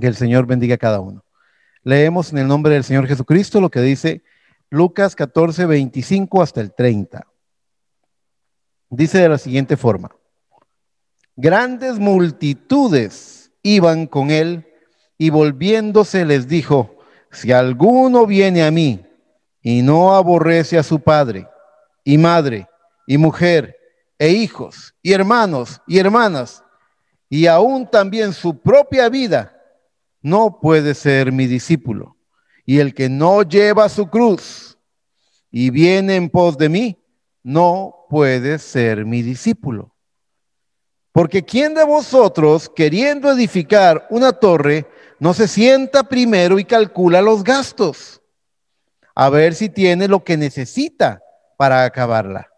Que el Señor bendiga a cada uno. Leemos en el nombre del Señor Jesucristo lo que dice Lucas 14, 25 hasta el 30. Dice de la siguiente forma. Grandes multitudes iban con él y volviéndose les dijo, si alguno viene a mí y no aborrece a su padre y madre y mujer e hijos y hermanos y hermanas y aún también su propia vida, no puede ser mi discípulo. Y el que no lleva su cruz y viene en pos de mí, no puede ser mi discípulo. Porque ¿quién de vosotros, queriendo edificar una torre, no se sienta primero y calcula los gastos? A ver si tiene lo que necesita para acabarla.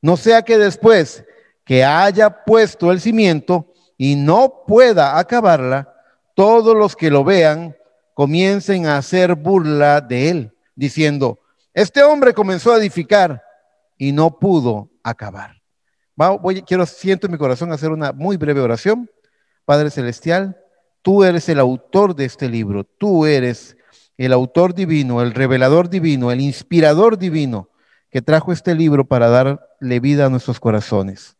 No sea que después que haya puesto el cimiento y no pueda acabarla, todos los que lo vean comiencen a hacer burla de él, diciendo, este hombre comenzó a edificar y no pudo acabar. quiero, siento en mi corazón hacer una muy breve oración. Padre Celestial, tú eres el autor de este libro, tú eres el autor divino, el revelador divino, el inspirador divino que trajo este libro para darle vida a nuestros corazones.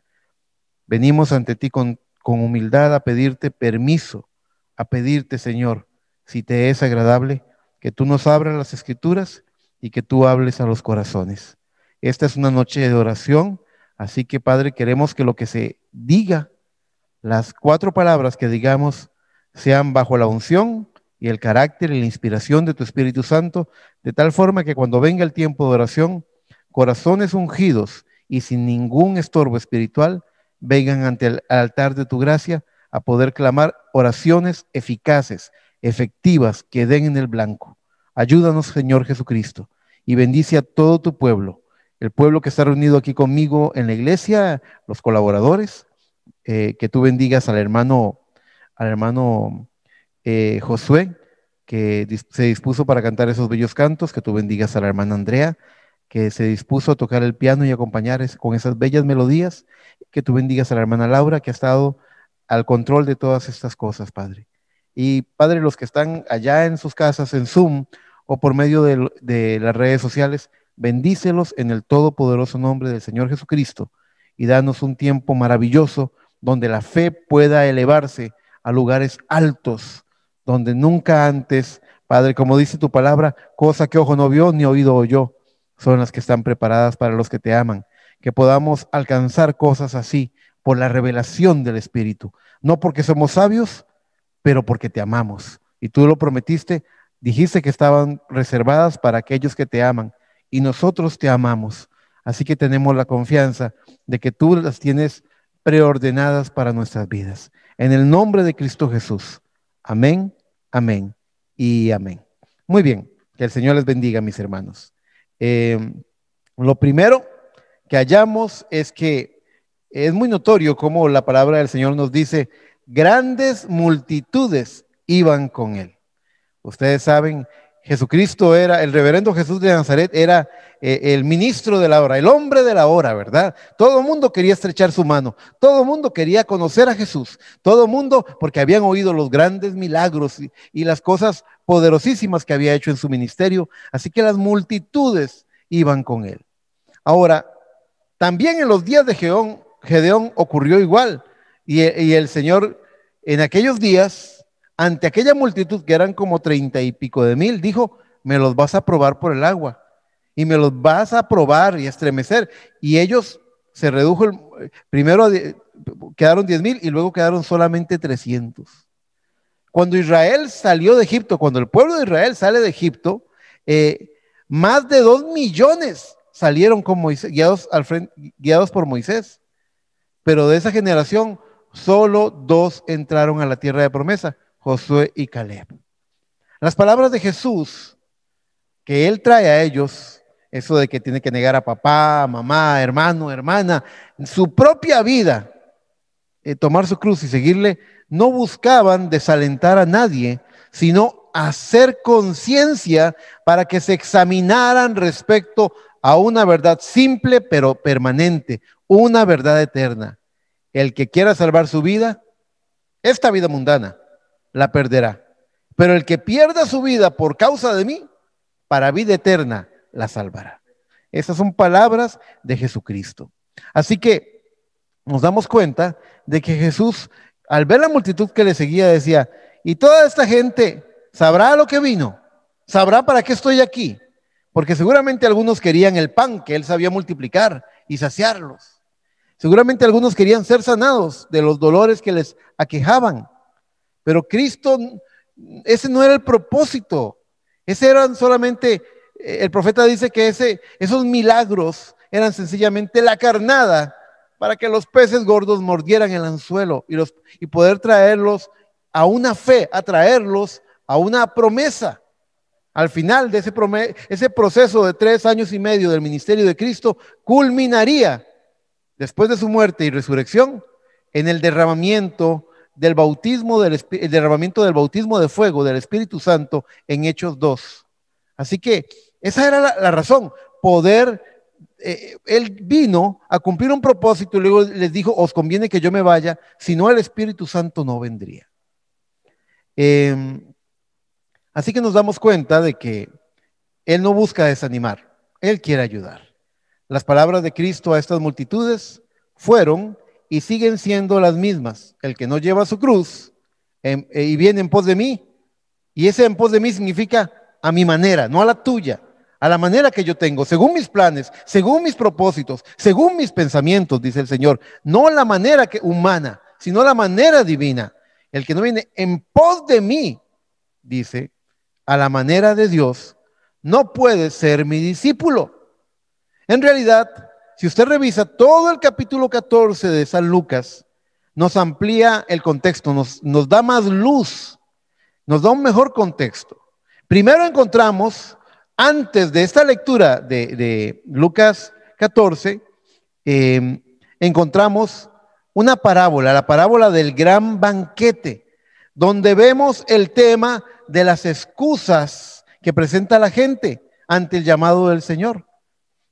Venimos ante ti con humildad a pedirte permiso a pedirte, Señor, si te es agradable, que tú nos abras las escrituras y que tú hables a los corazones. Esta es una noche de oración, así que Padre, queremos que lo que se diga, las cuatro palabras que digamos, sean bajo la unción y el carácter y la inspiración de tu Espíritu Santo, de tal forma que cuando venga el tiempo de oración, corazones ungidos y sin ningún estorbo espiritual, vengan ante el altar de tu gracia a poder clamar oraciones eficaces, efectivas, que den en el blanco. Ayúdanos, Señor Jesucristo, y bendice a todo tu pueblo, el pueblo que está reunido aquí conmigo en la iglesia, los colaboradores, eh, que tú bendigas al hermano, al hermano eh, Josué, que se dispuso para cantar esos bellos cantos, que tú bendigas a la hermana Andrea, que se dispuso a tocar el piano y acompañar con esas bellas melodías, que tú bendigas a la hermana Laura, que ha estado al control de todas estas cosas, Padre. Y Padre, los que están allá en sus casas, en Zoom o por medio de, las redes sociales, bendícelos en el todopoderoso nombre del Señor Jesucristo y danos un tiempo maravilloso donde la fe pueda elevarse a lugares altos, donde nunca antes, Padre, como dice tu palabra, cosa que ojo no vio ni oído oyó, son las que están preparadas para los que te aman, que podamos alcanzar cosas así por la revelación del Espíritu. No porque somos sabios, pero porque te amamos. Y tú lo prometiste, dijiste que estaban reservadas para aquellos que te aman. Y nosotros te amamos. Así que tenemos la confianza de que tú las tienes preordenadas para nuestras vidas. En el nombre de Cristo Jesús. Amén, amén y amén. Muy bien, que el Señor les bendiga, mis hermanos. Eh, lo primero que hallamos es que es muy notorio cómo la palabra del Señor nos dice, grandes multitudes iban con él. Ustedes saben, Jesucristo era, el reverendo Jesús de Nazaret era eh, el ministro de la hora, el hombre de la hora, ¿verdad? Todo el mundo quería estrechar su mano, todo el mundo quería conocer a Jesús, todo el mundo porque habían oído los grandes milagros y, y las cosas poderosísimas que había hecho en su ministerio, así que las multitudes iban con él. Ahora, también en los días de Geón Gedeón ocurrió igual. Y, el Señor en aquellos días, ante aquella multitud que eran como treinta y pico de mil, dijo, me los vas a probar por el agua y me los vas a probar y estremecer. Y ellos se redujo, primero quedaron diez mil y luego quedaron solamente trescientos Cuando Israel salió de Egipto, cuando el pueblo de Israel sale de Egipto, eh, más de dos millones salieron guiados, al guiados por Moisés. Pero de esa generación, solo dos entraron a la tierra de promesa, Josué y Caleb. Las palabras de Jesús que él trae a ellos, eso de que tiene que negar a papá, mamá, hermano, hermana, en su propia vida, eh, tomar su cruz y seguirle, no buscaban desalentar a nadie, sino hacer conciencia para que se examinaran respecto a una verdad simple pero permanente, una verdad eterna. El que quiera salvar su vida, esta vida mundana, la perderá. Pero el que pierda su vida por causa de mí, para vida eterna, la salvará. Esas son palabras de Jesucristo. Así que nos damos cuenta de que Jesús, al ver la multitud que le seguía, decía, y toda esta gente sabrá lo que vino, sabrá para qué estoy aquí, porque seguramente algunos querían el pan que él sabía multiplicar y saciarlos. Seguramente algunos querían ser sanados de los dolores que les aquejaban. Pero Cristo, ese no era el propósito. Ese eran solamente, eh, el profeta dice que ese, esos milagros eran sencillamente la carnada para que los peces gordos mordieran el anzuelo y, los, y poder traerlos a una fe, a traerlos a una promesa. Al final de ese, ese proceso de tres años y medio del ministerio de Cristo, culminaría, después de su muerte y resurrección, en el derramamiento del bautismo del, derramamiento del bautismo de fuego del Espíritu Santo en Hechos 2. Así que esa era la, razón, poder eh, él vino a cumplir un propósito y luego les dijo, os conviene que yo me vaya, si no el Espíritu Santo no vendría. Em, Así que nos damos cuenta de que Él no busca desanimar, Él quiere ayudar. Las palabras de Cristo a estas multitudes fueron y siguen siendo las mismas. El que no lleva su cruz em, eh, y viene en pos de mí, y ese en pos de mí significa a mi manera, no a la tuya, a la manera que yo tengo, según mis planes, según mis propósitos, según mis pensamientos, dice el Señor, no la manera que, humana, sino la manera divina. El que no viene en pos de mí, dice, a la manera de Dios, no puede ser mi discípulo. En realidad, si usted revisa todo el capítulo 14 de San Lucas, nos amplía el contexto, nos, nos da más luz, nos da un mejor contexto. Primero encontramos, antes de esta lectura de, Lucas 14, eh, encontramos una parábola, la parábola del gran banquete donde vemos el tema de las excusas que presenta la gente ante el llamado del Señor.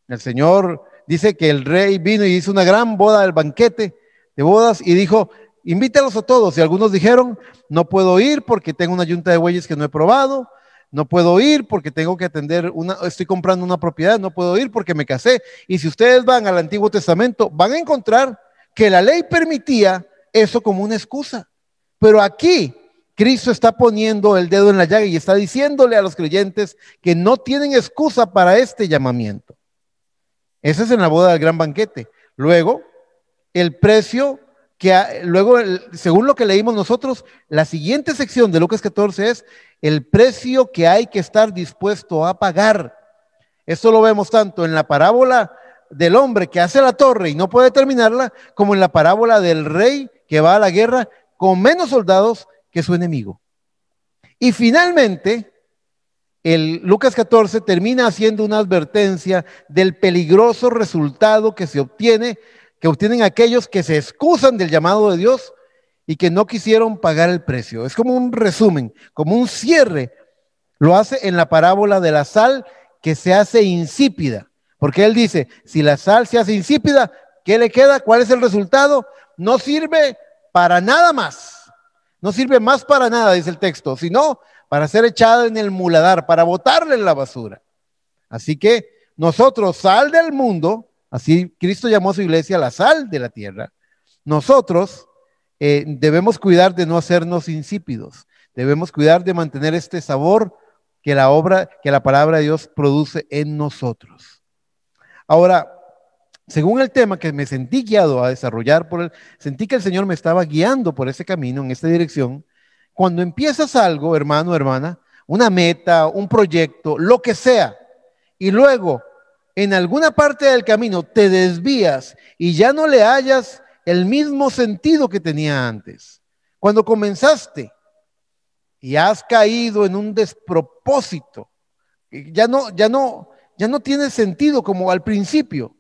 El Señor dice que el rey vino y hizo una gran boda del banquete de bodas y dijo, invítalos a todos. Y algunos dijeron, no puedo ir porque tengo una yunta de bueyes que no he probado, no puedo ir porque tengo que atender una, estoy comprando una propiedad, no puedo ir porque me casé. Y si ustedes van al Antiguo Testamento, van a encontrar que la ley permitía eso como una excusa. Pero aquí Cristo está poniendo el dedo en la llaga y está diciéndole a los creyentes que no tienen excusa para este llamamiento. Ese es en la boda del gran banquete. Luego, el precio que luego, según lo que leímos nosotros, la siguiente sección de Lucas 14 es el precio que hay que estar dispuesto a pagar. Esto lo vemos tanto en la parábola del hombre que hace la torre y no puede terminarla, como en la parábola del rey que va a la guerra con menos soldados que su enemigo. Y finalmente, el Lucas 14 termina haciendo una advertencia del peligroso resultado que se obtiene, que obtienen aquellos que se excusan del llamado de Dios y que no quisieron pagar el precio. Es como un resumen, como un cierre. Lo hace en la parábola de la sal que se hace insípida, porque él dice, si la sal se hace insípida, ¿qué le queda? ¿Cuál es el resultado? No sirve, para nada más. No sirve más para nada, dice el texto, sino para ser echada en el muladar, para botarle en la basura. Así que nosotros, sal del mundo, así Cristo llamó a su iglesia la sal de la tierra, nosotros eh, debemos cuidar de no hacernos insípidos, debemos cuidar de mantener este sabor que la obra, que la palabra de Dios produce en nosotros. Ahora, según el tema que me sentí guiado a desarrollar sentí que el Señor me estaba guiando por ese camino, en esta dirección. Cuando empiezas algo, hermano, hermana, una meta, un proyecto, lo que sea, y luego en alguna parte del camino te desvías y ya no le hallas el mismo sentido que tenía antes. Cuando comenzaste y has caído en un despropósito, ya no, ya no, ya no tiene sentido como al principio.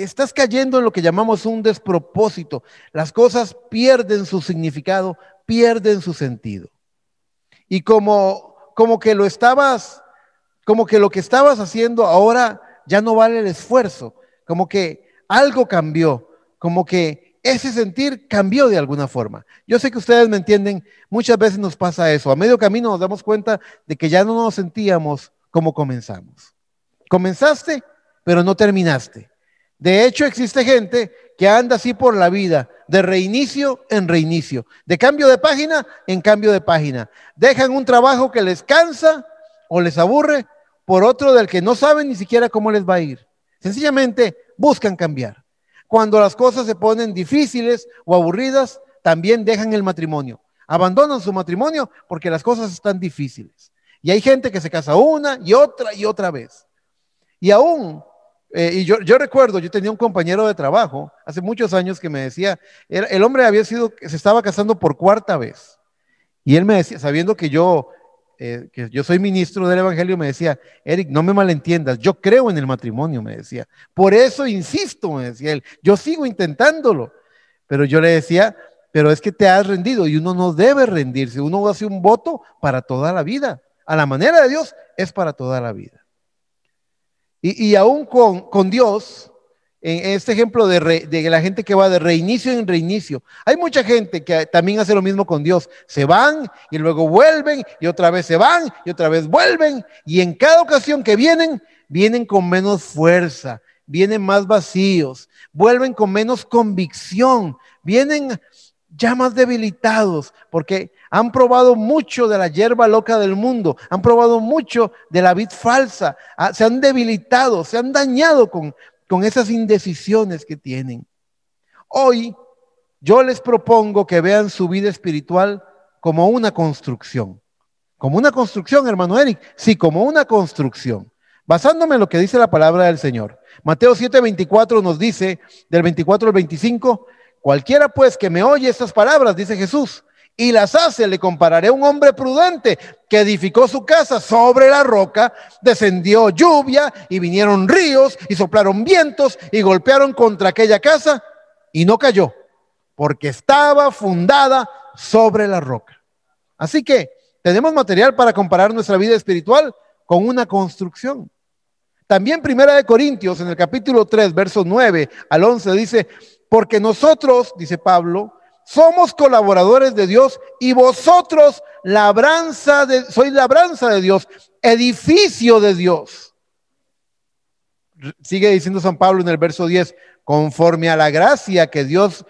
Estás cayendo en lo que llamamos un despropósito. Las cosas pierden su significado, pierden su sentido. Y como, como que lo estabas, como que lo que estabas haciendo ahora ya no vale el esfuerzo, como que algo cambió, como que ese sentir cambió de alguna forma. Yo sé que ustedes me entienden, muchas veces nos pasa eso. A medio camino nos damos cuenta de que ya no nos sentíamos como comenzamos. Comenzaste, pero no terminaste. De hecho, existe gente que anda así por la vida, de reinicio en reinicio, de cambio de página en cambio de página. Dejan un trabajo que les cansa o les aburre por otro del que no saben ni siquiera cómo les va a ir. Sencillamente buscan cambiar. Cuando las cosas se ponen difíciles o aburridas, también dejan el matrimonio. Abandonan su matrimonio porque las cosas están difíciles. Y hay gente que se casa una y otra y otra vez. Y aún eh, y yo, recuerdo, yo tenía un compañero de trabajo hace muchos años que me decía, el hombre había sido, se estaba casando por cuarta vez. Y él me decía, sabiendo que yo, eh, que yo soy ministro del Evangelio, me decía, Eric, no me malentiendas, yo creo en el matrimonio, me decía. Por eso insisto, me decía él, yo sigo intentándolo. Pero yo le decía, pero es que te has rendido y uno no debe rendirse, uno hace un voto para toda la vida. A la manera de Dios es para toda la vida. Y, aún con, Dios, en este ejemplo de, de, la gente que va de reinicio en reinicio. Hay mucha gente que también hace lo mismo con Dios. Se van y luego vuelven y otra vez se van y otra vez vuelven. Y en cada ocasión que vienen, vienen con menos fuerza, vienen más vacíos, vuelven con menos convicción, vienen ya más debilitados, porque han probado mucho de la hierba loca del mundo, han probado mucho de la vid falsa, ah, se han debilitado, se han dañado con, con esas indecisiones que tienen. Hoy yo les propongo que vean su vida espiritual como una construcción. Como una construcción, hermano Eric. Sí, como una construcción. Basándome en lo que dice la palabra del Señor. Mateo 7:24 nos dice, del 24 al 25, Cualquiera pues que me oye estas palabras, dice Jesús, y las hace, le compararé a un hombre prudente que edificó su casa sobre la roca, descendió lluvia y vinieron ríos y soplaron vientos y golpearon contra aquella casa y no cayó, porque estaba fundada sobre la roca. Así que tenemos material para comparar nuestra vida espiritual con una construcción. También Primera de Corintios en el capítulo 3, verso 9 al 11 dice, porque nosotros, dice Pablo, somos colaboradores de Dios y vosotros labranza de, sois labranza de Dios, edificio de Dios. Sigue diciendo San Pablo en el verso 10, conforme a la gracia que Dios,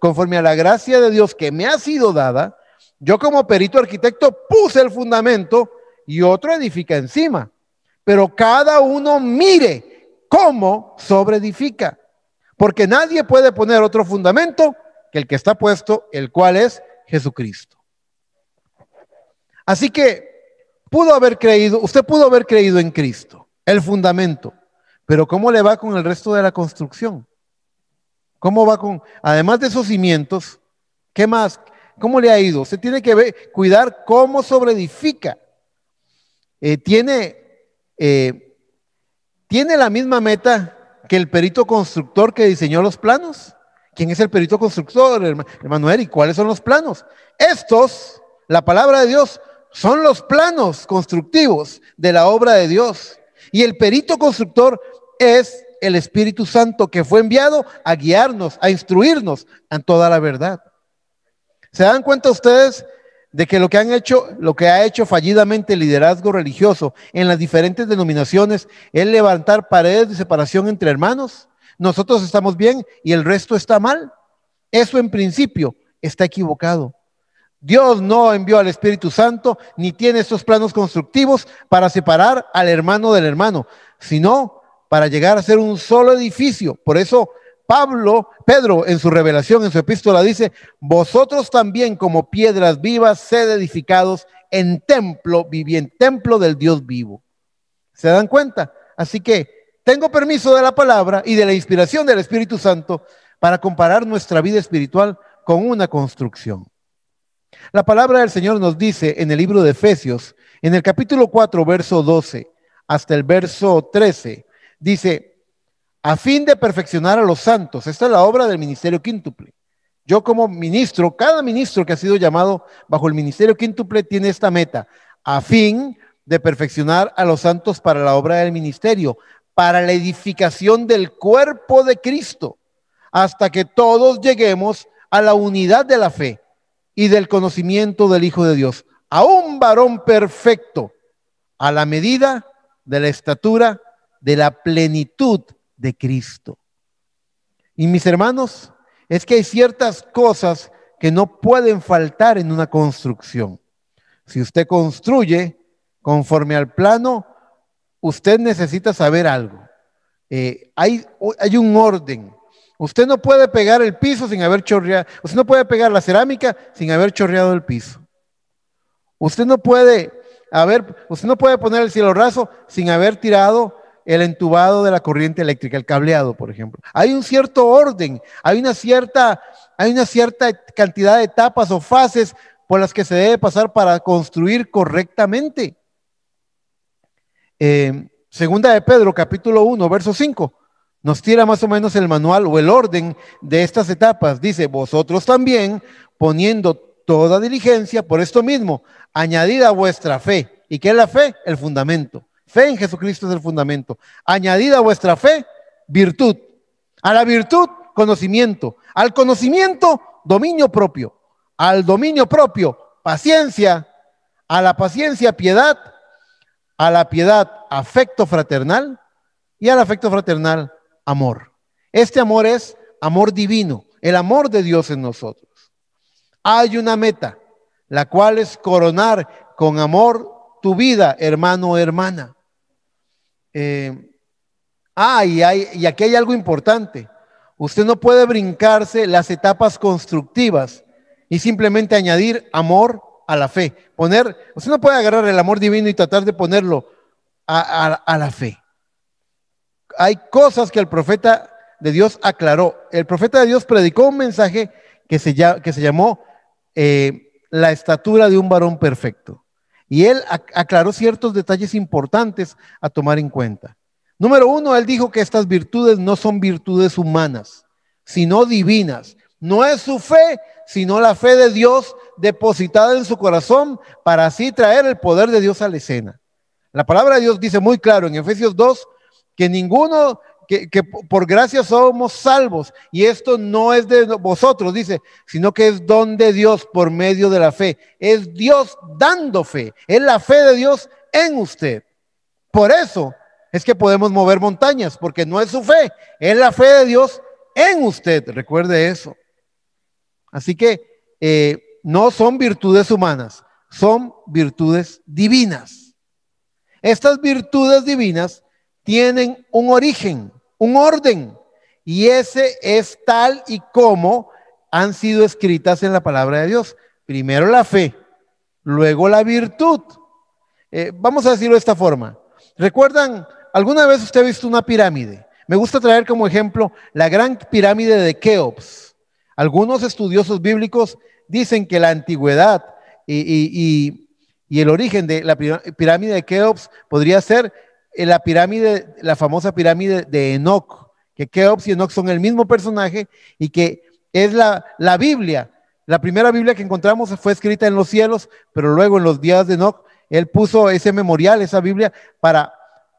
conforme a la gracia de Dios que me ha sido dada, yo como perito arquitecto puse el fundamento y otro edifica encima, pero cada uno mire cómo sobreedifica porque nadie puede poner otro fundamento que el que está puesto, el cual es Jesucristo. Así que pudo haber creído, usted pudo haber creído en Cristo, el fundamento, pero ¿cómo le va con el resto de la construcción? ¿Cómo va con, además de esos cimientos, qué más? ¿Cómo le ha ido? Se tiene que cuidar cómo sobreedifica. Eh, tiene, eh, tiene la misma meta que el perito constructor que diseñó los planos. ¿Quién es el perito constructor, hermano y ¿Cuáles son los planos? Estos, la palabra de Dios, son los planos constructivos de la obra de Dios. Y el perito constructor es el Espíritu Santo que fue enviado a guiarnos, a instruirnos en toda la verdad. ¿Se dan cuenta ustedes de que lo que han hecho, lo que ha hecho fallidamente el liderazgo religioso en las diferentes denominaciones es levantar paredes de separación entre hermanos. Nosotros estamos bien y el resto está mal. Eso en principio está equivocado. Dios no envió al Espíritu Santo ni tiene estos planos constructivos para separar al hermano del hermano, sino para llegar a ser un solo edificio. Por eso Pablo, Pedro en su revelación, en su epístola, dice, vosotros también como piedras vivas, sed edificados en templo viviente, templo del Dios vivo. ¿Se dan cuenta? Así que tengo permiso de la palabra y de la inspiración del Espíritu Santo para comparar nuestra vida espiritual con una construcción. La palabra del Señor nos dice en el libro de Efesios, en el capítulo 4, verso 12 hasta el verso 13, dice, a fin de perfeccionar a los santos. Esta es la obra del ministerio quíntuple. Yo como ministro, cada ministro que ha sido llamado bajo el ministerio quíntuple tiene esta meta, a fin de perfeccionar a los santos para la obra del ministerio, para la edificación del cuerpo de Cristo, hasta que todos lleguemos a la unidad de la fe y del conocimiento del Hijo de Dios, a un varón perfecto, a la medida de la estatura de la plenitud de Cristo. Y mis hermanos, es que hay ciertas cosas que no pueden faltar en una construcción. Si usted construye conforme al plano, usted necesita saber algo. Eh, hay, hay un orden. Usted no puede pegar el piso sin haber chorreado. Usted no puede pegar la cerámica sin haber chorreado el piso. Usted no puede haber, usted no puede poner el cielo raso sin haber tirado el entubado de la corriente eléctrica, el cableado, por ejemplo. Hay un cierto orden, hay una cierta, hay una cierta cantidad de etapas o fases por las que se debe pasar para construir correctamente. Eh, segunda de Pedro, capítulo 1, verso 5, nos tira más o menos el manual o el orden de estas etapas. Dice, vosotros también, poniendo toda diligencia por esto mismo, a vuestra fe. ¿Y qué es la fe? El fundamento. Fe en Jesucristo es el fundamento. Añadida a vuestra fe, virtud. A la virtud, conocimiento. Al conocimiento, dominio propio. Al dominio propio, paciencia. A la paciencia, piedad. A la piedad, afecto fraternal. Y al afecto fraternal, amor. Este amor es amor divino, el amor de Dios en nosotros. Hay una meta, la cual es coronar con amor tu vida, hermano o hermana. Eh, ah, y, y aquí hay algo importante. Usted no puede brincarse las etapas constructivas y simplemente añadir amor a la fe. Poner, usted no puede agarrar el amor divino y tratar de ponerlo a, la fe. Hay cosas que el profeta de Dios aclaró. El profeta de Dios predicó un mensaje que se, que se llamó eh, la estatura de un varón perfecto. Y él aclaró ciertos detalles importantes a tomar en cuenta. Número uno, él dijo que estas virtudes no son virtudes humanas, sino divinas. No es su fe, sino la fe de Dios depositada en su corazón para así traer el poder de Dios a la escena. La palabra de Dios dice muy claro en Efesios 2 que ninguno que, por gracia somos salvos. Y esto no es de vosotros, dice, sino que es don de Dios por medio de la fe. Es Dios dando fe. Es la fe de Dios en usted. Por eso es que podemos mover montañas, porque no es su fe, es la fe de Dios en usted. Recuerde eso. Así que eh, no son virtudes humanas, son virtudes divinas. Estas virtudes divinas tienen un origen un orden. Y ese es tal y como han sido escritas en la palabra de Dios. Primero la fe, luego la virtud. Eh, vamos a decirlo de esta forma. ¿Recuerdan? ¿Alguna vez usted ha visto una pirámide? Me gusta traer como ejemplo la gran pirámide de Keops. Algunos estudiosos bíblicos dicen que la antigüedad y, y el origen de la pirámide de Keops podría ser la pirámide, la famosa pirámide de Enoch, que Keops y Enoch son el mismo personaje y que es la, la Biblia. La primera Biblia que encontramos fue escrita en los cielos, pero luego en los días de Enoch, él puso ese memorial, esa Biblia, para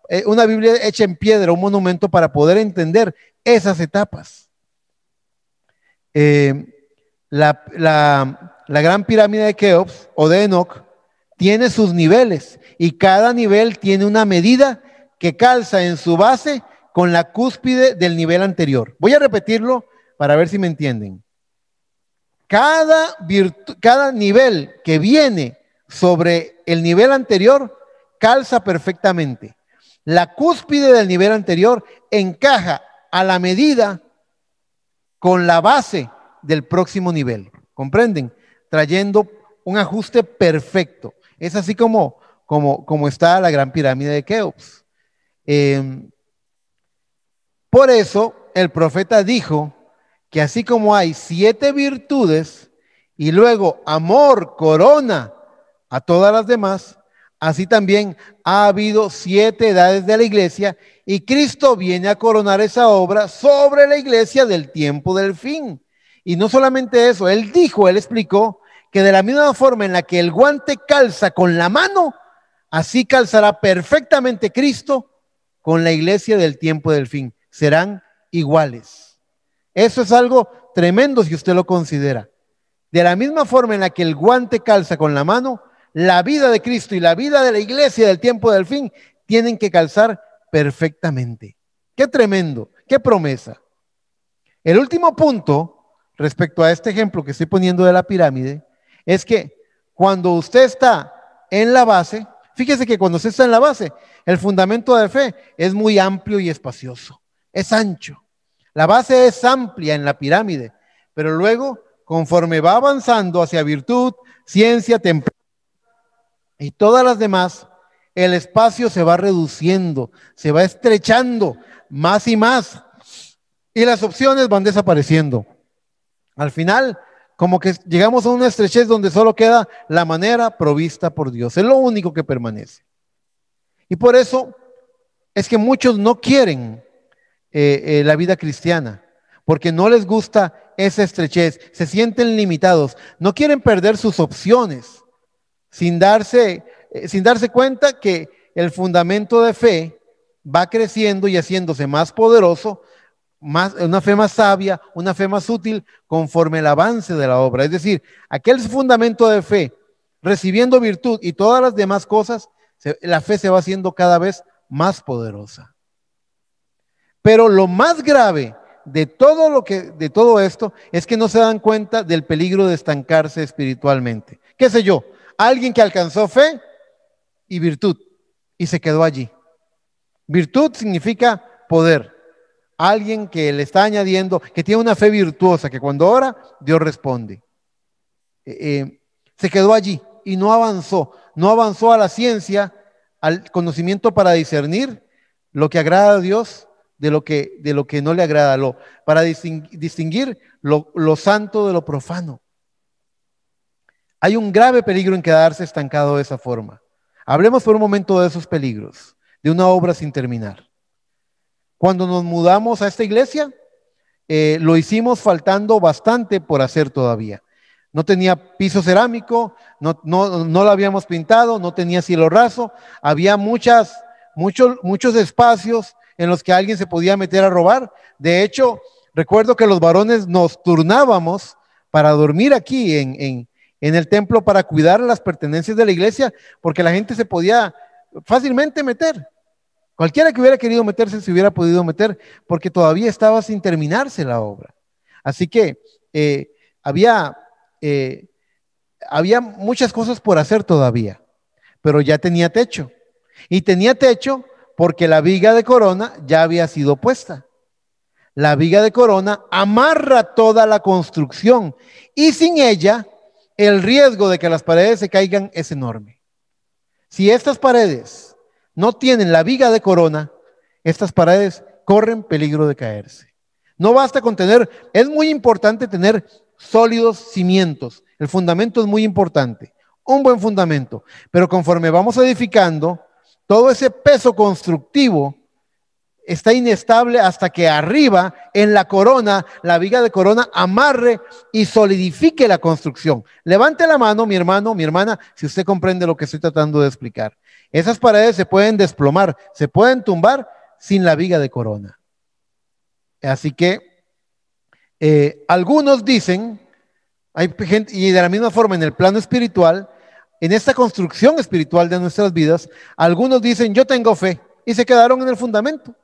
eh, una Biblia hecha en piedra, un monumento para poder entender esas etapas. Eh, la, la gran pirámide de Keops o de Enoch tiene sus niveles y cada nivel tiene una medida que calza en su base con la cúspide del nivel anterior. Voy a repetirlo para ver si me entienden. Cada, nivel que viene sobre el nivel anterior calza perfectamente. La cúspide del nivel anterior encaja a la medida con la base del próximo nivel. ¿Comprenden? Trayendo un ajuste perfecto. Es así como, como, como está la gran pirámide de Keops. Em, por eso el profeta dijo que así como hay siete virtudes y luego amor corona a todas las demás, así también ha habido siete edades de la iglesia y Cristo viene a coronar esa obra sobre la iglesia del tiempo del fin. Y no solamente eso, él dijo, él explicó que de la misma forma en la que el guante calza con la mano, así calzará perfectamente Cristo con la iglesia del tiempo del fin. Serán iguales. Eso es algo tremendo si usted lo considera. De la misma forma en la que el guante calza con la mano, la vida de Cristo y la vida de la iglesia del tiempo del fin tienen que calzar perfectamente. Qué tremendo, qué promesa. El último punto respecto a este ejemplo que estoy poniendo de la pirámide es que cuando usted está en la base, fíjese que cuando usted está en la base, el fundamento de fe es muy amplio y espacioso, es ancho. La base es amplia en la pirámide, pero luego, conforme va avanzando hacia virtud, ciencia, templo, y todas las demás, el espacio se va reduciendo, se va estrechando más y más, y las opciones van desapareciendo. Al final, como que llegamos a una estrechez donde solo queda la manera provista por Dios. Es lo único que permanece. Y por eso es que muchos no quieren eh, eh, la vida cristiana, porque no les gusta esa estrechez, se sienten limitados, no quieren perder sus opciones sin darse, eh, sin darse cuenta que el fundamento de fe va creciendo y haciéndose más poderoso una fe más sabia, una fe más útil conforme el avance de la obra. Es decir, aquel fundamento de fe, recibiendo virtud y todas las demás cosas, la fe se va haciendo cada vez más poderosa. Pero lo más grave de todo lo que de todo esto es que no se dan cuenta del peligro de estancarse espiritualmente. ¿Qué sé yo? Alguien que alcanzó fe y virtud y se quedó allí. Virtud significa poder alguien que le está añadiendo, que tiene una fe virtuosa, que cuando ora, Dios responde. Eh, eh, se quedó allí y no avanzó, no avanzó a la ciencia, al conocimiento para discernir lo que agrada a Dios de lo que, de lo que no le agrada, lo, para distinguir lo santo de lo profano. Hay un grave peligro en quedarse estancado de esa forma. Hablemos por un momento de esos peligros, de una obra sin terminar. Cuando nos mudamos a esta iglesia, eh, lo hicimos faltando bastante por hacer todavía. No tenía piso cerámico, no, lo habíamos pintado, no tenía cielo raso, había muchas, muchos, muchos espacios en los que alguien se podía meter a robar. De hecho, recuerdo que los varones nos turnábamos para dormir aquí en, en, en, el templo, para cuidar las pertenencias de la iglesia, porque la gente se podía fácilmente meter. Cualquiera que hubiera querido meterse se hubiera podido meter porque todavía estaba sin terminarse la obra. Así que eh, había, eh, había muchas cosas por hacer todavía, pero ya tenía techo. Y tenía techo porque la viga de corona ya había sido puesta. La viga de corona amarra toda la construcción y sin ella el riesgo de que las paredes se caigan es enorme. Si estas paredes no tienen la viga de corona, estas paredes corren peligro de caerse. No basta con tener, es muy importante tener sólidos cimientos. El fundamento es muy importante, un buen fundamento. Pero conforme vamos edificando, todo ese peso constructivo está inestable hasta que arriba, en la corona, la viga de corona amarre y solidifique la construcción. Levante la mano, mi hermano, mi hermana, si usted comprende lo que estoy tratando de explicar. Esas paredes se pueden desplomar, se pueden tumbar sin la viga de corona. Así que eh, algunos dicen, hay gente, y de la misma forma en el plano espiritual, en esta construcción espiritual de nuestras vidas, algunos dicen, yo tengo fe, y se quedaron en el fundamento.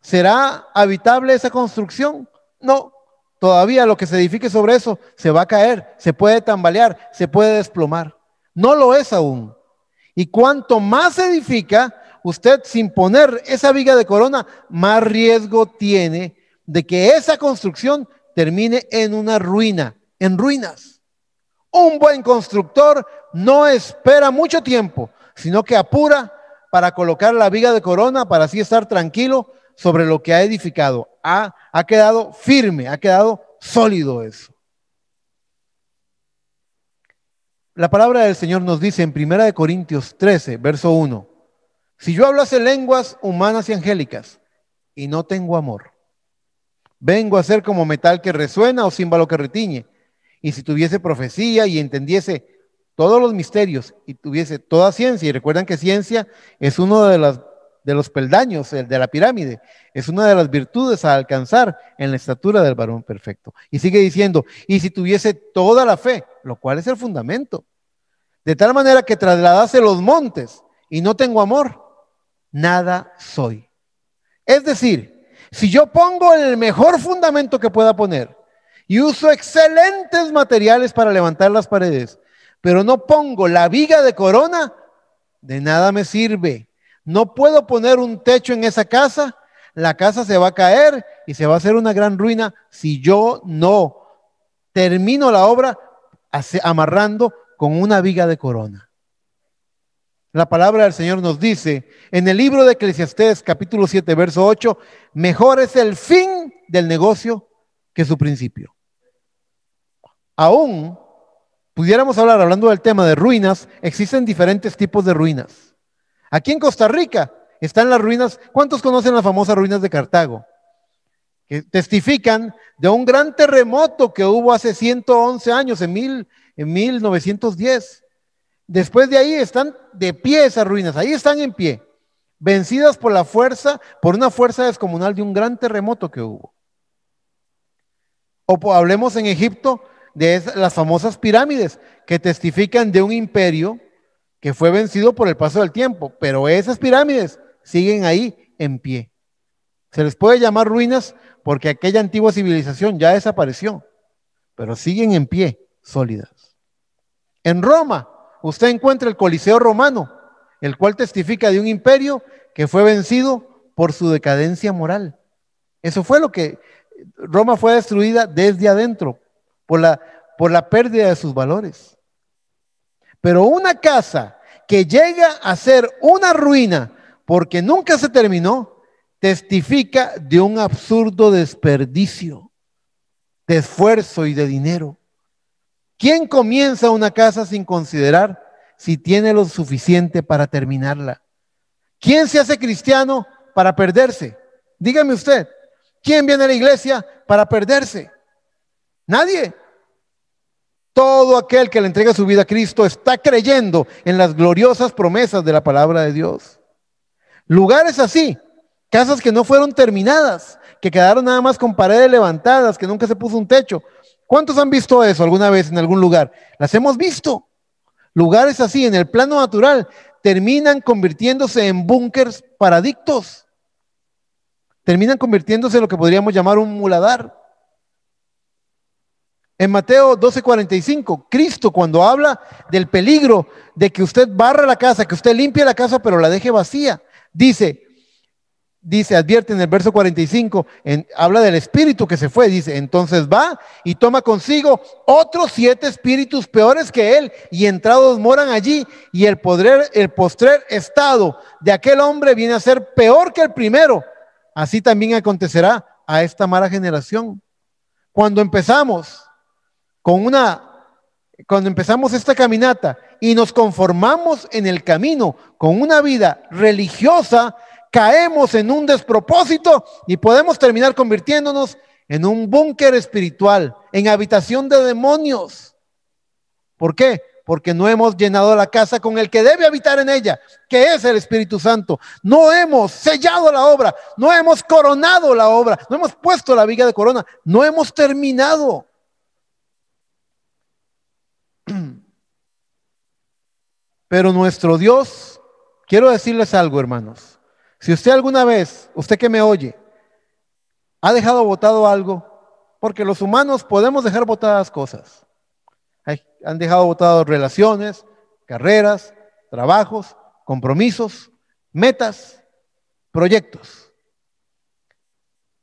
¿Será habitable esa construcción? No, todavía lo que se edifique sobre eso se va a caer, se puede tambalear, se puede desplomar. No lo es aún. Y cuanto más edifica, usted sin poner esa viga de corona, más riesgo tiene de que esa construcción termine en una ruina, en ruinas. Un buen constructor no espera mucho tiempo, sino que apura para colocar la viga de corona para así estar tranquilo sobre lo que ha edificado. Ha, ha quedado firme, ha quedado sólido eso. La palabra del Señor nos dice en Primera de Corintios 13, verso 1, si yo hablase lenguas humanas y angélicas y no tengo amor, vengo a ser como metal que resuena o címbalo que retiñe, y si tuviese profecía y entendiese todos los misterios y tuviese toda ciencia, y recuerdan que ciencia es uno de las de los peldaños, de la pirámide. Es una de las virtudes a alcanzar en la estatura del varón perfecto. Y sigue diciendo, y si tuviese toda la fe lo cual es el fundamento. De tal manera que trasladase los montes y no tengo amor, nada soy. Es decir, si yo pongo el mejor fundamento que pueda poner y uso excelentes materiales para levantar las paredes, pero no pongo la viga de corona, de nada me sirve. No puedo poner un techo en esa casa, la casa se va a caer y se va a hacer una gran ruina si yo no termino la obra amarrando con una viga de corona. La palabra del Señor nos dice en el libro de Eclesiastés capítulo 7, verso 8, mejor es el fin del negocio que su principio. Aún pudiéramos hablar, hablando del tema de ruinas, existen diferentes tipos de ruinas. Aquí en Costa Rica están las ruinas, ¿cuántos conocen las famosas ruinas de Cartago? que testifican de un gran terremoto que hubo hace 111 años, en, mil, en 1910. Después de ahí están de pie esas ruinas, ahí están en pie, vencidas por la fuerza, por una fuerza descomunal de un gran terremoto que hubo. O hablemos en Egipto de las famosas pirámides que testifican de un imperio que fue vencido por el paso del tiempo, pero esas pirámides siguen ahí en pie. Se les puede llamar ruinas porque aquella antigua civilización ya desapareció, pero siguen en pie, sólidas. En Roma, usted encuentra el Coliseo romano, el cual testifica de un imperio que fue vencido por su decadencia moral. Eso fue lo que Roma fue destruida desde adentro, por la, por la pérdida de sus valores. Pero una casa que llega a ser una ruina porque nunca se terminó, testifica de un absurdo desperdicio de esfuerzo y de dinero. ¿Quién comienza una casa sin considerar si tiene lo suficiente para terminarla? ¿Quién se hace cristiano para perderse? Dígame usted, ¿quién viene a la iglesia para perderse? Nadie. Todo aquel que le entrega su vida a Cristo está creyendo en las gloriosas promesas de la palabra de Dios. Lugares así Casas que no fueron terminadas, que quedaron nada más con paredes levantadas, que nunca se puso un techo. ¿Cuántos han visto eso alguna vez en algún lugar? Las hemos visto. Lugares así, en el plano natural, terminan convirtiéndose en búnkers paradictos. Terminan convirtiéndose en lo que podríamos llamar un muladar. En Mateo 12:45, Cristo cuando habla del peligro de que usted barra la casa, que usted limpie la casa, pero la deje vacía, dice, dice, advierte en el verso 45, en, habla del espíritu que se fue, dice, entonces va y toma consigo otros siete espíritus peores que él y entrados moran allí y el, poder, el postrer estado de aquel hombre viene a ser peor que el primero. Así también acontecerá a esta mala generación. Cuando empezamos con una, cuando empezamos esta caminata y nos conformamos en el camino con una vida religiosa, caemos en un despropósito y podemos terminar convirtiéndonos en un búnker espiritual, en habitación de demonios. ¿Por qué? Porque no hemos llenado la casa con el que debe habitar en ella, que es el Espíritu Santo. No hemos sellado la obra, no hemos coronado la obra, no hemos puesto la viga de corona, no hemos terminado. Pero nuestro Dios, quiero decirles algo, hermanos. Si usted alguna vez, usted que me oye, ha dejado botado algo, porque los humanos podemos dejar botadas cosas. Han dejado botadas relaciones, carreras, trabajos, compromisos, metas, proyectos.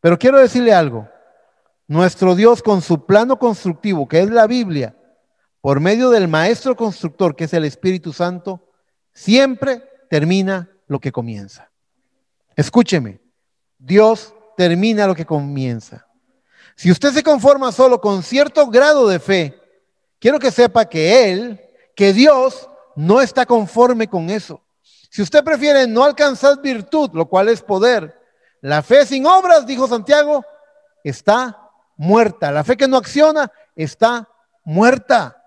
Pero quiero decirle algo. Nuestro Dios con su plano constructivo, que es la Biblia, por medio del Maestro Constructor, que es el Espíritu Santo, siempre termina lo que comienza. Escúcheme, Dios termina lo que comienza. Si usted se conforma solo con cierto grado de fe, quiero que sepa que Él, que Dios, no está conforme con eso. Si usted prefiere no alcanzar virtud, lo cual es poder, la fe sin obras, dijo Santiago, está muerta. La fe que no acciona está muerta.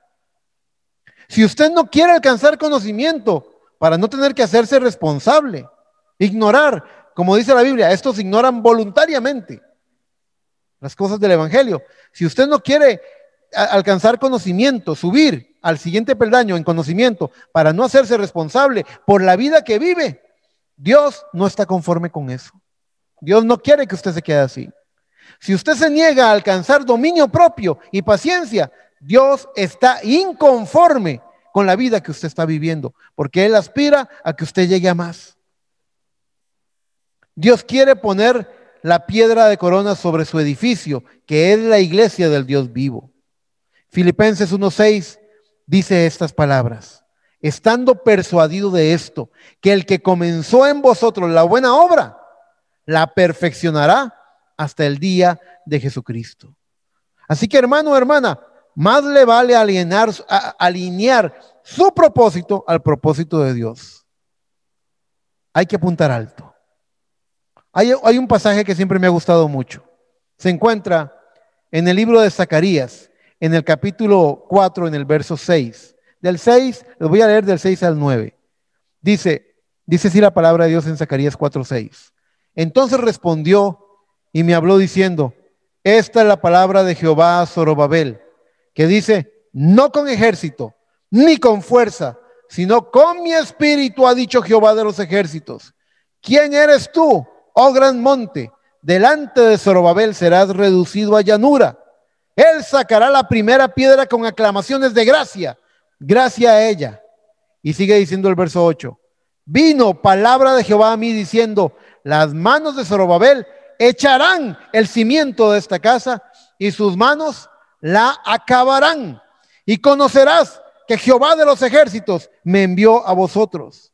Si usted no quiere alcanzar conocimiento para no tener que hacerse responsable, ignorar como dice la Biblia, estos ignoran voluntariamente las cosas del Evangelio. Si usted no quiere alcanzar conocimiento, subir al siguiente peldaño en conocimiento para no hacerse responsable por la vida que vive, Dios no está conforme con eso. Dios no quiere que usted se quede así. Si usted se niega a alcanzar dominio propio y paciencia, Dios está inconforme con la vida que usted está viviendo, porque Él aspira a que usted llegue a más. Dios quiere poner la piedra de corona sobre su edificio, que es la iglesia del Dios vivo. Filipenses 1.6 dice estas palabras, estando persuadido de esto, que el que comenzó en vosotros la buena obra, la perfeccionará hasta el día de Jesucristo. Así que hermano, hermana, más le vale alinear su propósito al propósito de Dios. Hay que apuntar alto. Hay, un pasaje que siempre me ha gustado mucho. Se encuentra en el libro de Zacarías, en el capítulo 4, en el verso 6. Del 6, lo voy a leer del 6 al 9. Dice, dice así la palabra de Dios en Zacarías 4, 6. Entonces respondió y me habló diciendo, esta es la palabra de Jehová a Zorobabel, que dice, no con ejército, ni con fuerza, sino con mi espíritu, ha dicho Jehová de los ejércitos. ¿Quién eres tú oh gran monte, delante de Zorobabel serás reducido a llanura. Él sacará la primera piedra con aclamaciones de gracia, gracia a ella. Y sigue diciendo el verso 8. Vino palabra de Jehová a mí diciendo, las manos de Zorobabel echarán el cimiento de esta casa y sus manos la acabarán. Y conocerás que Jehová de los ejércitos me envió a vosotros.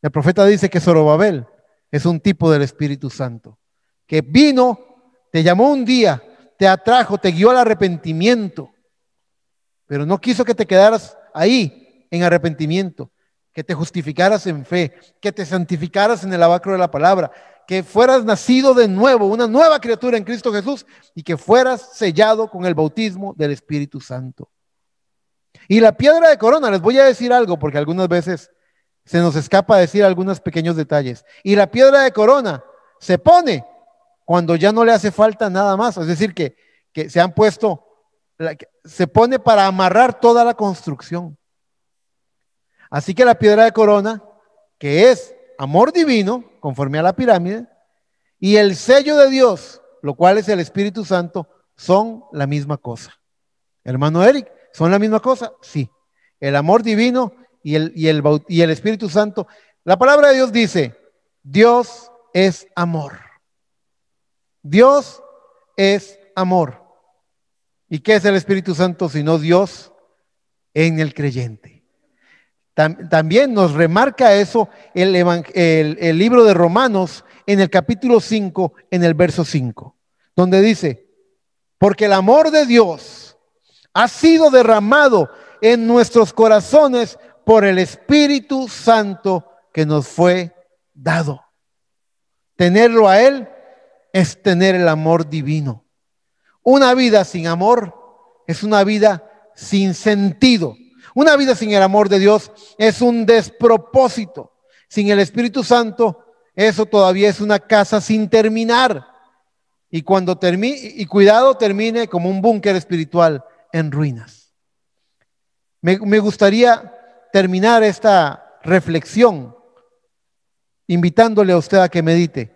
El profeta dice que Zorobabel es un tipo del Espíritu Santo, que vino, te llamó un día, te atrajo, te guió al arrepentimiento, pero no quiso que te quedaras ahí en arrepentimiento, que te justificaras en fe, que te santificaras en el abacro de la palabra, que fueras nacido de nuevo, una nueva criatura en Cristo Jesús y que fueras sellado con el bautismo del Espíritu Santo. Y la piedra de corona, les voy a decir algo, porque algunas veces se nos escapa decir algunos pequeños detalles. Y la piedra de corona se pone cuando ya no le hace falta nada más. Es decir, que, se han puesto, se pone para amarrar toda la construcción. Así que la piedra de corona, que es amor divino, conforme a la pirámide, y el sello de Dios, lo cual es el Espíritu Santo, son la misma cosa. Hermano Eric, ¿son la misma cosa? Sí. El amor divino y el, y el, Espíritu Santo. La palabra de Dios dice, Dios es amor. Dios es amor. ¿Y qué es el Espíritu Santo sino Dios en el creyente? También nos remarca eso el, el, libro de Romanos en el capítulo 5, en el verso 5, donde dice, porque el amor de Dios ha sido derramado en nuestros corazones por el Espíritu Santo que nos fue dado. Tenerlo a Él es tener el amor divino. Una vida sin amor es una vida sin sentido. Una vida sin el amor de Dios es un despropósito. Sin el Espíritu Santo, eso todavía es una casa sin terminar. Y cuando termine, y cuidado, termine como un búnker espiritual en ruinas. Me, me gustaría terminar esta reflexión invitándole a usted a que medite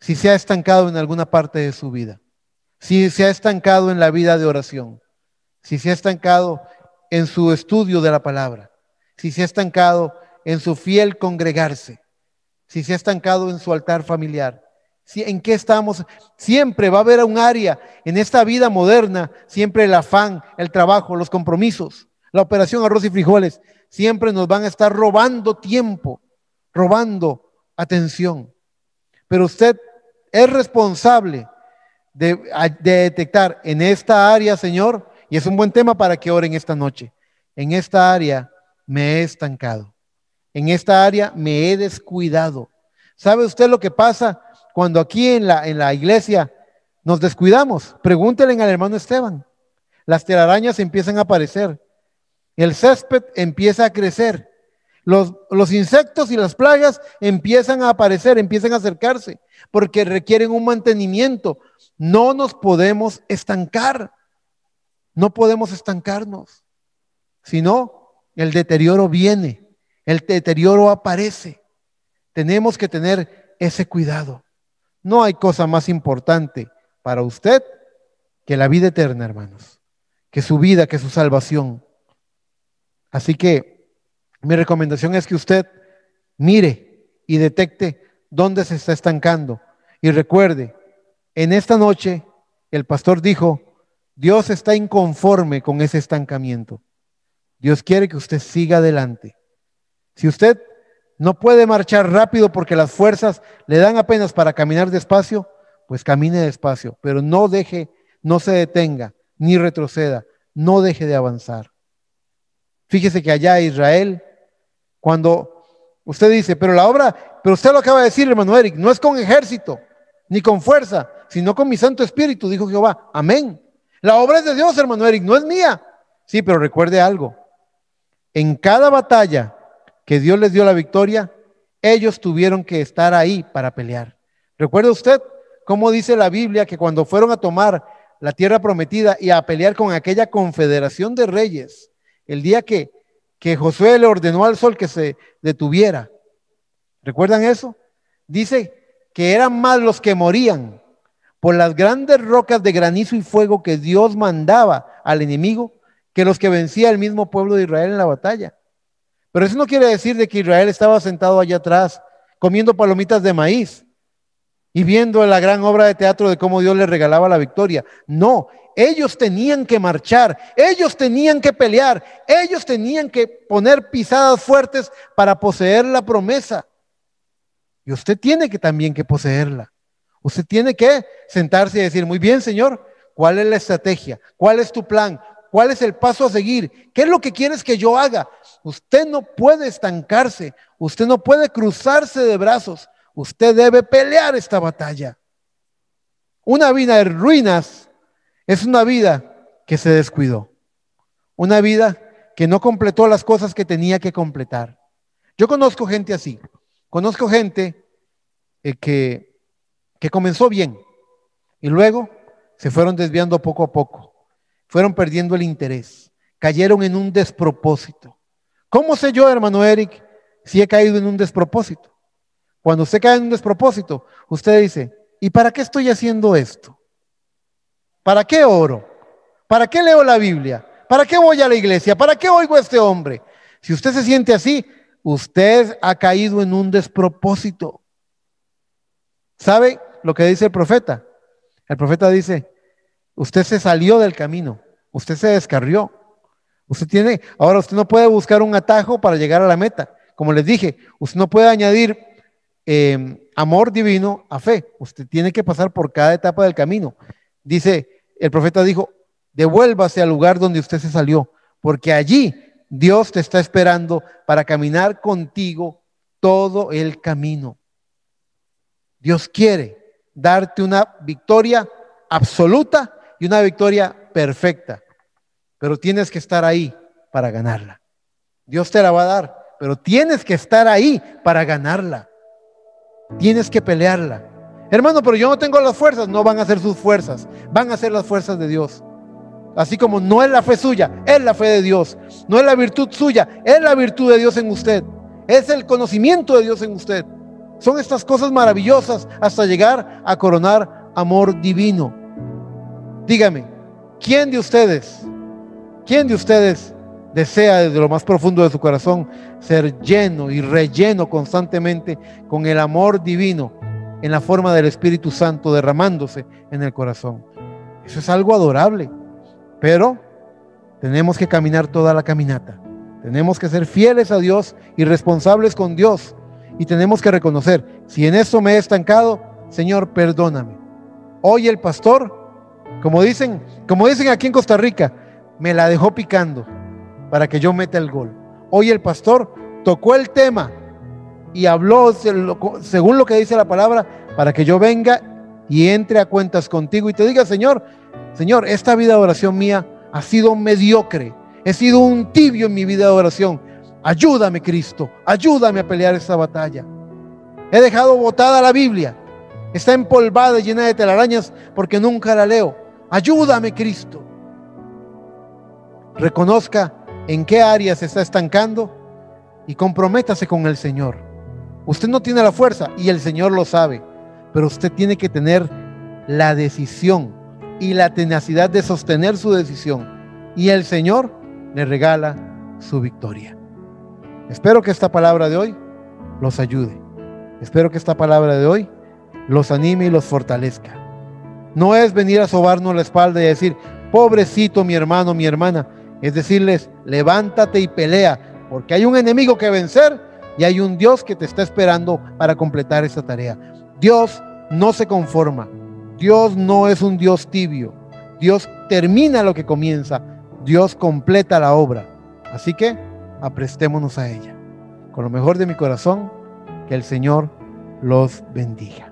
si se ha estancado en alguna parte de su vida, si se ha estancado en la vida de oración, si se ha estancado en su estudio de la palabra, si se ha estancado en su fiel congregarse, si se ha estancado en su altar familiar, en qué estamos, siempre va a haber un área en esta vida moderna, siempre el afán, el trabajo, los compromisos, la operación arroz y frijoles, siempre nos van a estar robando tiempo, robando atención. Pero usted es responsable de, detectar en esta área, Señor, y es un buen tema para que oren esta noche, en esta área me he estancado, en esta área me he descuidado. ¿Sabe usted lo que pasa cuando aquí en la, en la iglesia nos descuidamos? Pregúntele al hermano Esteban. Las telarañas empiezan a aparecer. El césped empieza a crecer. Los, insectos y las plagas empiezan a aparecer, empiezan a acercarse, porque requieren un mantenimiento. No nos podemos estancar. No podemos estancarnos. Si no, el deterioro viene, el deterioro aparece. Tenemos que tener ese cuidado. No hay cosa más importante para usted que la vida eterna, hermanos, que su vida, que su salvación. Así que mi recomendación es que usted mire y detecte dónde se está estancando. Y recuerde, en esta noche el pastor dijo, Dios está inconforme con ese estancamiento. Dios quiere que usted siga adelante. Si usted no puede marchar rápido porque las fuerzas le dan apenas para caminar despacio, pues camine despacio, pero no deje, no se detenga, ni retroceda, no deje de avanzar. Fíjese que allá Israel, cuando usted dice, pero la obra, pero usted lo acaba de decir, hermano Eric, no es con ejército, ni con fuerza, sino con mi Santo Espíritu, dijo Jehová. Amén. La obra es de Dios, hermano Eric, no es mía. Sí, pero recuerde algo. En cada batalla que Dios les dio la victoria, ellos tuvieron que estar ahí para pelear. ¿Recuerda usted cómo dice la Biblia que cuando fueron a tomar la tierra prometida y a pelear con aquella confederación de reyes, el día que, que Josué le ordenó al sol que se detuviera. ¿Recuerdan eso? Dice que eran más los que morían por las grandes rocas de granizo y fuego que Dios mandaba al enemigo que los que vencía el mismo pueblo de Israel en la batalla. Pero eso no quiere decir de que Israel estaba sentado allá atrás comiendo palomitas de maíz y viendo la gran obra de teatro de cómo Dios les regalaba la victoria. No, ellos tenían que marchar, ellos tenían que pelear, ellos tenían que poner pisadas fuertes para poseer la promesa. Y usted tiene que también que poseerla. Usted tiene que sentarse y decir, muy bien, Señor, ¿cuál es la estrategia? ¿Cuál es tu plan? ¿Cuál es el paso a seguir? ¿Qué es lo que quieres que yo haga? Usted no puede estancarse, usted no puede cruzarse de brazos, Usted debe pelear esta batalla. Una vida en ruinas es una vida que se descuidó. Una vida que no completó las cosas que tenía que completar. Yo conozco gente así. Conozco gente eh, que comenzó bien y luego se fueron desviando poco a poco. Fueron perdiendo el interés. Cayeron en un despropósito. ¿Cómo sé yo, hermano Eric, si he caído en un despropósito? Cuando usted cae en un despropósito, usted dice, ¿y para qué estoy haciendo esto? ¿Para qué oro? ¿Para qué leo la Biblia? ¿Para qué voy a la iglesia? ¿Para qué oigo a este hombre? Si usted se siente así, usted ha caído en un despropósito. ¿Sabe lo que dice el profeta? El profeta dice, usted se salió del camino, usted se descarrió. Usted tiene, ahora usted no puede buscar un atajo para llegar a la meta. Como les dije, usted no puede añadir Em, amor divino a fe. Usted tiene que pasar por cada etapa del camino. Dice, el profeta dijo, devuélvase al lugar donde usted se salió, porque allí Dios te está esperando para caminar contigo todo el camino. Dios quiere darte una victoria absoluta y una victoria perfecta, pero tienes que estar ahí para ganarla. Dios te la va a dar, pero tienes que estar ahí para ganarla. Tienes que pelearla. Hermano, pero yo no tengo las fuerzas. No van a ser sus fuerzas, van a ser las fuerzas de Dios. Así como no es la fe suya, es la fe de Dios. No es la virtud suya, es la virtud de Dios en usted. Es el conocimiento de Dios en usted. Son estas cosas maravillosas hasta llegar a coronar amor divino. Dígame, ¿quién de ustedes, quién de ustedes desea desde lo más profundo de su corazón ser lleno y relleno constantemente con el amor divino en la forma del Espíritu Santo derramándose en el corazón. Eso es algo adorable, pero tenemos que caminar toda la caminata. Tenemos que ser fieles a Dios y responsables con Dios. Y tenemos que reconocer, si en eso me he estancado, Señor, perdóname. Hoy el pastor, como dicen, como dicen aquí en Costa Rica, me la dejó picando para que yo meta el gol. Hoy el pastor tocó el tema y habló según lo que dice la palabra para que yo venga y entre a cuentas contigo y te diga, Señor, Señor, esta vida de oración mía ha sido mediocre, he sido un tibio en mi vida de oración. Ayúdame, Cristo, ayúdame a pelear esta batalla. He dejado botada la Biblia, está empolvada y llena de telarañas porque nunca la leo. Ayúdame, Cristo. Reconozca en qué área se está estancando y comprométase con el Señor. Usted no tiene la fuerza y el Señor lo sabe, pero usted tiene que tener la decisión y la tenacidad de sostener su decisión y el Señor le regala su victoria. Espero que esta palabra de hoy los ayude. Espero que esta palabra de hoy los anime y los fortalezca. No es venir a sobarnos la espalda y decir, pobrecito mi hermano, mi hermana, es decirles, levántate y pelea, porque hay un enemigo que vencer y hay un Dios que te está esperando para completar esa tarea. Dios no se conforma, Dios no es un Dios tibio, Dios termina lo que comienza, Dios completa la obra. Así que aprestémonos a ella. Con lo mejor de mi corazón, que el Señor los bendiga.